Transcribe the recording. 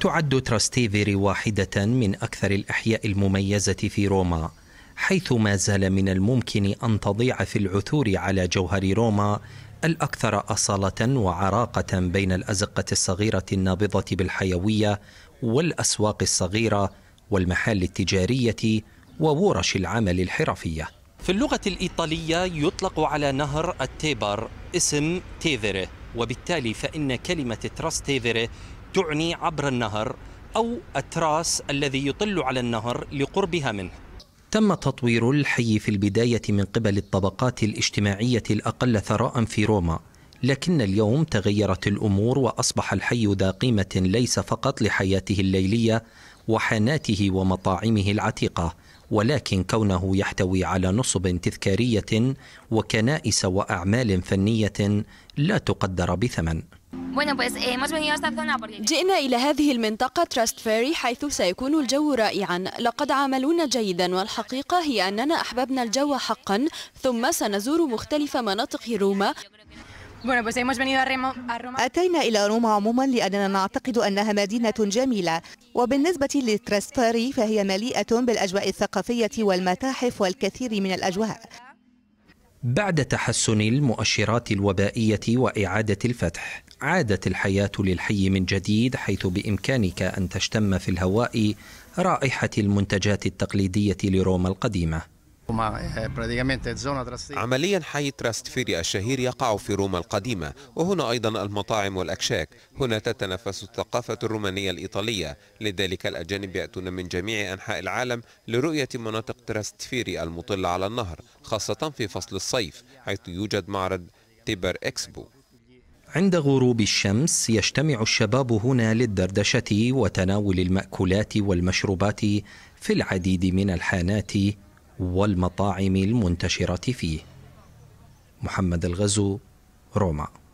تعد تراستيفيري واحدة من أكثر الأحياء المميزة في روما حيث ما زال من الممكن أن تضيع في العثور على جوهر روما الأكثر أصالة وعراقة بين الأزقة الصغيرة النابضة بالحيوية والأسواق الصغيرة والمحال التجارية وورش العمل الحرفية في اللغة الإيطالية يطلق على نهر التيبر اسم تيفيري وبالتالي فإن كلمة تراس تيفيري تعني عبر النهر أو التراس الذي يطل على النهر لقربها منه تم تطوير الحي في البداية من قبل الطبقات الاجتماعية الأقل ثراء في روما لكن اليوم تغيرت الأمور وأصبح الحي ذا قيمة ليس فقط لحياته الليلية وحاناته ومطاعمه العتيقة ولكن كونه يحتوي على نصب تذكاريه وكنائس واعمال فنيه لا تقدر بثمن eh, جئنا إلى هذه المنطقة تراست فيري حيث سيكون الجو رائعا لقد عاملونا جيدا والحقيقة هي أننا أحببنا الجو حقا ثم سنزور مختلف مناطق روما أتينا إلى روما عموما لأننا نعتقد أنها مدينة جميلة وبالنسبة لتراسباري فهي مليئة بالأجواء الثقافية والمتاحف والكثير من الأجواء بعد تحسن المؤشرات الوبائية وإعادة الفتح عادت الحياة للحي من جديد حيث بإمكانك أن تشتم في الهواء رائحة المنتجات التقليدية لروما القديمة آه، عمليا حي تراستفيريا الشهير يقع في روما القديمة وهنا أيضا المطاعم والأكشاك هنا تتنافس الثقافة الرومانية الإيطالية لذلك الأجانب يأتون من جميع أنحاء العالم لرؤية مناطق تراستفيريا المطلة على النهر خاصة في فصل الصيف حيث يوجد معرض تيبر إكسبو عند غروب الشمس يجتمع الشباب هنا للدردشة وتناول المأكولات والمشروبات في العديد من الحانات والمطاعم المنتشره فيه محمد الغزو روما